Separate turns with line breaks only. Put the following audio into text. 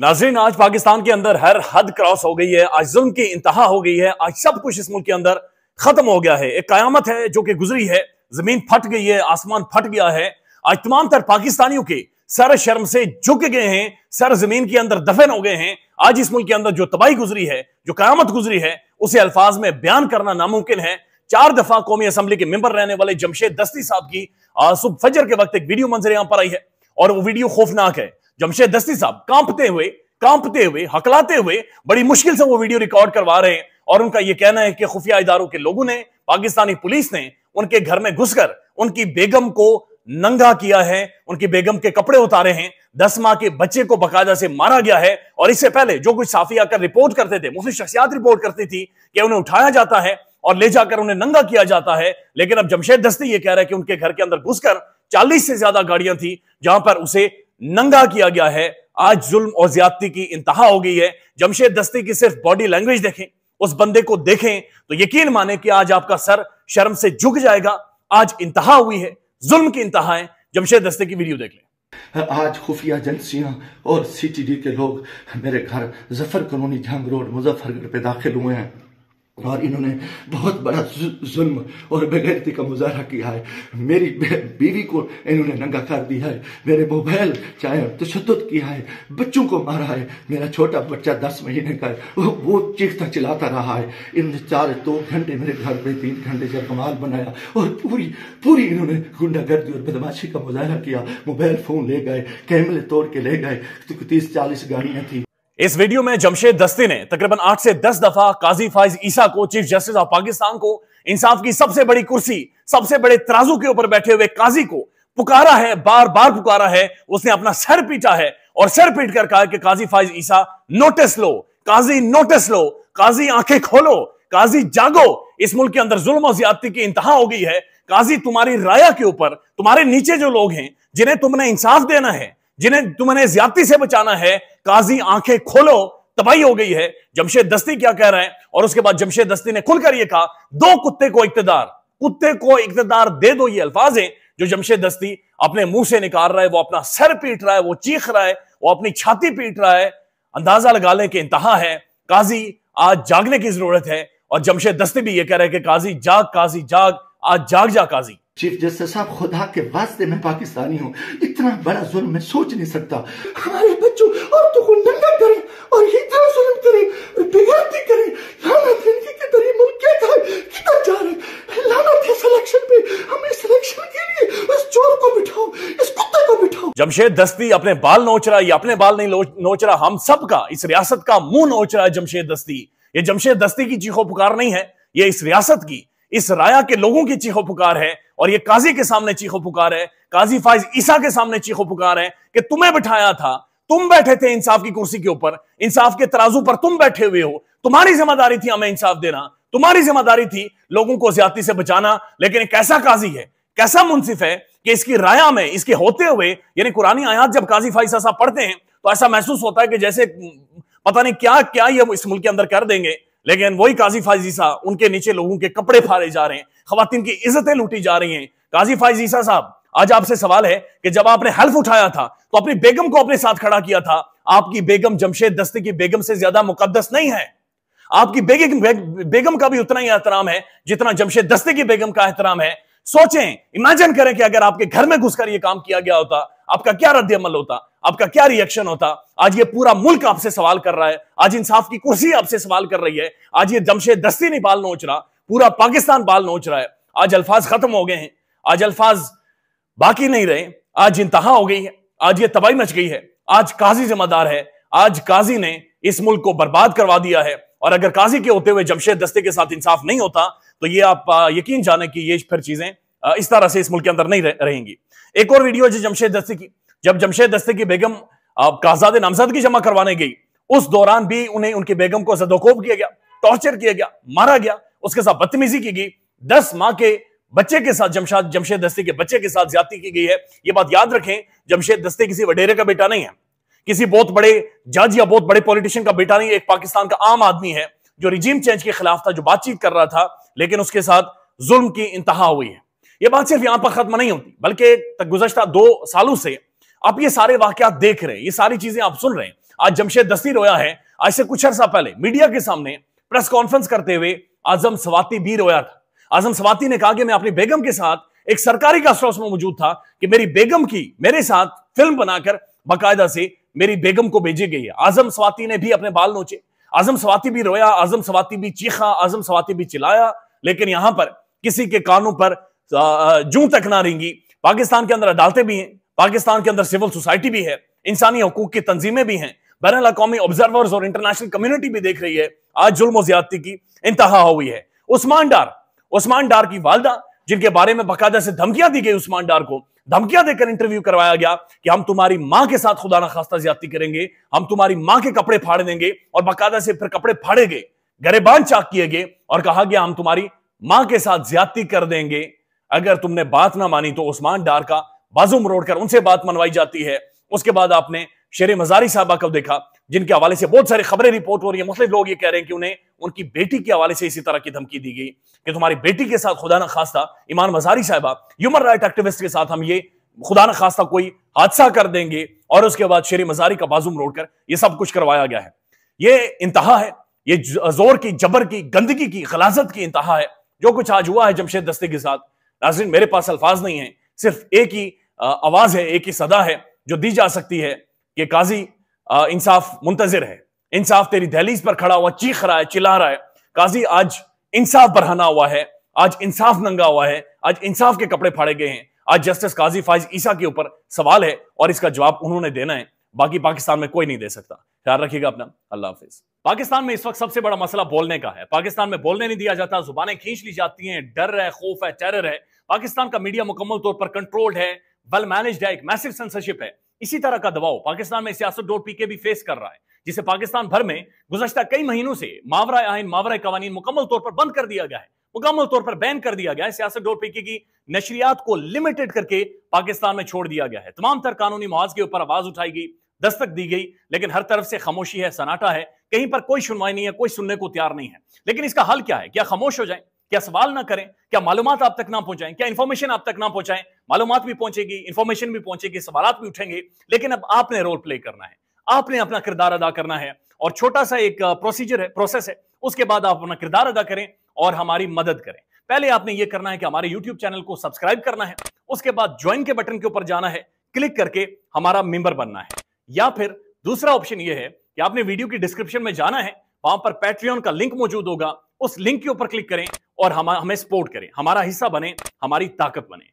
नाजरीन आज पाकिस्तान के अंदर हर हद क्रॉस हो गई है आज जुल्म की इंतहा हो गई है आज सब कुछ इस मुल्क के अंदर खत्म हो गया है एक कयामत है जो कि गुजरी है जमीन फट गई है आसमान फट गया है आज तमाम तर पाकिस्तानियों के सर शर्म से झुक गए हैं सर जमीन के अंदर दफन हो गए हैं आज इस मुल्क के अंदर जो तबाही गुजरी है जो कयामत गुजरी है उसे अल्फाज में बयान करना नामुमकिन है चार दफा कौमी असम्बली के मेंबर रहने वाले जमशेद दस्ती साहब की सुबह फजर के वक्त एक वीडियो मंजर यहां पर आई है और वो वीडियो खौफनाक है जमशेद दस्ती साहब कांपते हुए कांपते हुए हकलाते हुए बड़ी मुश्किल से वो वीडियो रिकॉर्ड करवा रहे हैं और उनका यह कहना है कि खुफिया इदारों के लोगों ने पाकिस्तानी पुलिस ने उनके घर में घुसकर उनकी बेगम को नंगा किया है उनकी बेगम के कपड़े उतारे हैं दस माह के बच्चे को बकायदा से मारा गया है और इससे पहले जो कुछ साफी आकर रिपोर्ट करते थे मुस्लिम शख्सियात रिपोर्ट करती थी कि उन्हें उठाया जाता है और ले जाकर उन्हें नंगा किया जाता है लेकिन अब जमशेद दस्ती ये कह रहा है कि उनके घर के अंदर घुसकर चालीस से ज्यादा गाड़ियां थी जहां पर उसे नंगा किया गया है आज जुल्म और ज्यादती की इंतहा हो गई है जमशेद दस्ती की सिर्फ बॉडी लैंग्वेज देखें उस बंदे को देखें तो यकीन माने कि आज आपका सर शर्म से झुक जाएगा आज इंतहा हुई है जुल्म की इंतहा है जमशेद दस्ते की वीडियो देख लें आज खुफिया एजेंसियां और सीटीडी के लोग मेरे घर जफर कॉलोनी जंग रोड मुजफ्फरगढ़ पे दाखिल हुए हैं और इन्होंने बहुत बड़ा जुल्म और बेगैरती का मुजाहरा किया है मेरी बीवी को इन्होंने नंगा कर दिया है मेरे मोबाइल चाहे तशद किया है बच्चों को मारा है मेरा छोटा बच्चा दस महीने का है वो चीखता चिल्लाता रहा है इन चार दो तो घंटे मेरे घर पे तीन घंटे से कमाल बनाया और पूरी पूरी इन्होंने गुंडागर्दी और बदमाशी का मुजाहरा किया मोबाइल फ़ोन ले गए कैमरे तोड़ के ले गए तीस चालीस गाड़ियाँ थी इस वीडियो में जमशेद दस्ती ने तकरीबन आठ से दस दफा काजी फाइज ईसा को चीफ जस्टिस ऑफ पाकिस्तान को इंसाफ की सबसे बड़ी कुर्सी सबसे बड़े तराजू के ऊपर बैठे हुए काजी को पुकारा है बार बार पुकारा है उसने अपना सर पीटा है और सर पीट कर कहा कि काजी फाइज ईसा नोटिस लो काजी नोटिस लो काजी आंखें खोलो काजी जागो इस मुल्क के अंदर जुल्म और ज्यादती की इंतहा हो गई है काजी तुम्हारी राया के ऊपर तुम्हारे नीचे जो लोग हैं जिन्हें तुमने इंसाफ देना है जिन्हें तुमने ज्यादा से बचाना है काजी आंखें खोलो तबाही हो गई है जमशेद दस्ती क्या कह रहे हैं और उसके बाद जमशेद दस्ती ने खुलकर यह कहा दो कुत्ते को इकतदार कुत्ते को इकतदार दे दो ये अल्फाज जो जमशेद दस्ती अपने मुंह से निकाल रहा है वो अपना सर पीट रहा है वो चीख रहा है वो अपनी छाती पीट रहा है अंदाजा लगा लें कि इंतहा है काजी आज जागने की जरूरत है और जमशेद दस्ती भी ये कह रहे हैं कि काजी जाग काजी जाग आज जाग जा काजी चीफ जस्टिस साहब खुदा के वास्ते मैं पाकिस्तानी हूँ इतना बड़ा जुल्म मैं सोच नहीं सकता हमारे बच्चों को नंगा करें और इतना करें करें के मुल्क क्या था जा रहे सिलेक्शन पे हमें सिलेक्शन के लिए चोर को बिठाओ इस कुत्ते को बिठाओ जमशेद दस्ती अपने बाल नोच रहा है अपने बाल नहीं नोच रहा हम सब का इस रियासत का मुंह नोच रहा है जमशेद दस्ती ये जमशेद दस्ती की चीखो पुकार नहीं है ये इस रियासत की इस राया के लोगों की चीखो पुकार है और ये काजी के सामने चीखो पुकार है काजी फाइज ईसा के सामने चीखो पुकार है कि तुम्हें बिठाया था तुम बैठे थे इंसाफ की कुर्सी के ऊपर इंसाफ के तराजू पर तुम बैठे हुए हो तुम्हारी जिम्मेदारी थी हमें इंसाफ देना तुम्हारी जिम्मेदारी थी लोगों को ज्यादा से बचाना लेकिन एक ऐसा काजी है कैसा मुनसिफ है कि इसकी राया में इसके होते हुए यानी कुरानी आयात जब काजी फाइसा साहब पढ़ते हैं तो ऐसा महसूस होता है कि जैसे पता नहीं क्या क्या ये इस मुल्क के अंदर कर देंगे लेकिन वही काजी साहब उनके नीचे लोगों के कपड़े फाड़े जा रहे हैं खातन की इज्जतें लूटी जा रही हैं काजी फाइजी साहब आज आपसे सवाल है कि जब आपने हल्फ उठाया था तो अपनी बेगम को अपने साथ खड़ा किया था आपकी बेगम जमशेद दस्ते की बेगम से ज्यादा मुकदस नहीं है आपकी बेगम बेगम का भी उतना ही एहतराम है जितना जमशेद दस्ते की बेगम का एहतराम है सोचें इमेजिन करें कि अगर आपके घर में घुसकर यह काम किया गया होता आपका क्या रद्द अमल होता आपका क्या रिएक्शन होता आज ये पूरा मुल्क आपसे सवाल कर रहा है आज इंसाफ की कुर्सी आपसे सवाल कर रही है आज ये जमशेद दस्ती नहीं बाल नोच रहा पूरा पाकिस्तान बाल नोच रहा है आज अल्फाज खत्म हो गए हैं आज अल्फाज बाकी नहीं रहे आज इंतहा हो गई है आज ये तबाही मच गई है आज काजी जिम्मेदार है आज काजी ने इस मुल्क को बर्बाद करवा दिया है और अगर काजी के होते हुए जमशेद दस्ते के साथ इंसाफ नहीं होता तो ये आप यकीन जाने की ये फिर चीजें इस तरह से इस मुल्क के अंदर नहीं रहेंगी एक और वीडियो है जमशेद दस्ते की जब जमशेद दस्ते की बेगम काजाद नामजद की जमा करवाने गई उस दौरान भी उन्हें उनकी बेगम को जदोकोब किया गया टॉर्चर किया गया मारा गया उसके साथ बदतमीजी की गई दस माह के बच्चे के साथ जमशाद जमशेद दस्ते के बच्चे के साथ ज्यादा की गई है ये बात याद रखें जमशेद दस्ते किसी वडेरे का बेटा नहीं है किसी बहुत बड़े जज या बहुत बड़े पॉलिटिशियन का बेटा नहीं एक पाकिस्तान का आम आदमी है जो रिजीम चेंज के खिलाफ था जो बातचीत कर रहा था लेकिन उसके साथ जुल्म की इंतहा हुई है यह बात सिर्फ यहां पर खत्म नहीं होती बल्कि गुजशत दो सालों से आप ये सारे वाक्यात देख रहे हैं ये सारी चीजें आप सुन रहे हैं आज जमशेद दस्ती रोया है आज से कुछ अरसा पहले मीडिया के सामने प्रेस कॉन्फ्रेंस करते हुए आजम सवाती भी रोया था आजम सवाती ने कहा कि मैं अपनी बेगम के साथ एक सरकारी का में मौजूद था कि मेरी बेगम की मेरे साथ फिल्म बनाकर बाकायदा से मेरी बेगम को भेजी गई है आजम सवाती ने भी अपने बाल नोचे आजम सवाती भी रोया आजम सवाती भी चीखा आजम सवाती भी चिल्लाया लेकिन यहां पर किसी के कानों पर जू तक ना रेंगी पाकिस्तान के अंदर अदालतें भी हैं पाकिस्तान के अंदर सिविल सोसाइटी भी है इंसानी हकूक की तंजीमें भी हैं बैन अवी ऑब्जर्वर्स और इंटरनेशनल कम्युनिटी भी देख रही है आज जुल्म ज्यादती की इंतहा हुई है उस्मान डार उस्मान डार की वालदा जिनके बारे में बाकायदा से धमकियां दी गई उस्मान डार को धमकियां देकर इंटरव्यू करवाया गया कि हम तुम्हारी मां के साथ खुदा ना खास्ता ज्यादा करेंगे हम तुम्हारी मां के कपड़े फाड़ देंगे और बाकायदा से फिर कपड़े फाड़े गए गरेबान चाक किए गए और कहा गया हम तुम्हारी मां के साथ ज्यादा कर देंगे अगर तुमने बात ना मानी तो उस्मान डार का बाजू मरोड़कर उनसे बात मनवाई जाती है उसके बाद आपने शेर मजारी साहबा को देखा जिनके हवाले से बहुत सारी खबरें रिपोर्ट हो रही है मुस्लिम लोग ये कह रहे हैं कि उन्हें उनकी बेटी के हवाले से इसी तरह की धमकी दी गई कि तुम्हारी बेटी के साथ खुदा न खास्ता ईमान मजारी साहबा ह्यूमन राइट एक्टिविस्ट के साथ हम ये खुदा न खास्ता कोई हादसा कर देंगे और उसके बाद शेर मजारी का बाजू मरोड़कर ये सब कुछ करवाया गया है ये इंतहा है ये जोर की जबर की गंदगी की खलाजत की इंतहा है जो कुछ आज हुआ है जमशेद दस्ते के साथ नाजरीन मेरे पास अल्फाज नहीं है सिर्फ एक ही आवाज है एक ही सदा है जो दी जा सकती है कि काजी इंसाफ मुंतजर है इंसाफ तेरी दहलीज पर खड़ा हुआ चीख रहा है चिल्ला रहा है काजी आज इंसाफ बढ़ाना हुआ है आज इंसाफ नंगा हुआ है आज इंसाफ के कपड़े फाड़े गए हैं आज जस्टिस काजी फाइज ईसा के ऊपर सवाल है और इसका जवाब उन्होंने देना है बाकी पाकिस्तान में कोई नहीं दे सकता ख्याल रखिएगा अपना अल्लाह हाफिज पाकिस्तान में इस वक्त सबसे बड़ा मसला बोलने का है पाकिस्तान में बोलने नहीं दिया जाता जुबानें खींच ली जाती हैं डर है खौफ है टेरर है पाकिस्तान का मीडिया मुकम्मल तौर पर कंट्रोल्ड है वेल मैनेज्ड है एक मैसिव सेंसरशिप है इसी तरह का दबाव पाकिस्तान में सियासत डोर पीके भी फेस कर रहा है जिसे पाकिस्तान भर में गुजशत कई महीनों से मावरा आयन मावरा कवानीन मुकम्मल तौर पर बंद कर दिया गया है मुकम्मल तौर पर बैन कर दिया गया है सियासत डोर पीके की नशरियात को लिमिटेड करके पाकिस्तान में छोड़ दिया गया है तमाम तर कानूनी मुआज के ऊपर आवाज उठाई गई दस्तक दी गई लेकिन हर तरफ से खामोशी है सनाटा है कहीं पर कोई सुनवाई नहीं है कोई सुनने को तैयार नहीं है लेकिन इसका हल क्या है क्या खामोश हो जाए क्या सवाल ना करें क्या मालूम आप तक ना पहुंचाएं क्या इंफॉर्मेशन आप तक ना पहुंचाएं मालूम भी पहुंचेगी इंफॉर्मेशन भी पहुंचेगी सवाल भी उठेंगे लेकिन अब आपने रोल प्ले करना है आपने अपना किरदार अदा करना है और छोटा सा एक प्रोसीजर uh, है प्रोसेस है उसके बाद आप अपना किरदार अदा करें और हमारी मदद करें पहले आपने ये करना है कि हमारे YouTube चैनल को सब्सक्राइब करना है उसके बाद ज्वाइन के बटन के ऊपर जाना है क्लिक करके हमारा मेंबर बनना है या फिर दूसरा ऑप्शन ये है कि आपने वीडियो की डिस्क्रिप्शन में जाना है वहां पर पैट्रियन का लिंक मौजूद होगा उस लिंक के ऊपर क्लिक करें और हम हमें सपोर्ट करें हमारा हिस्सा बने हमारी ताकत बने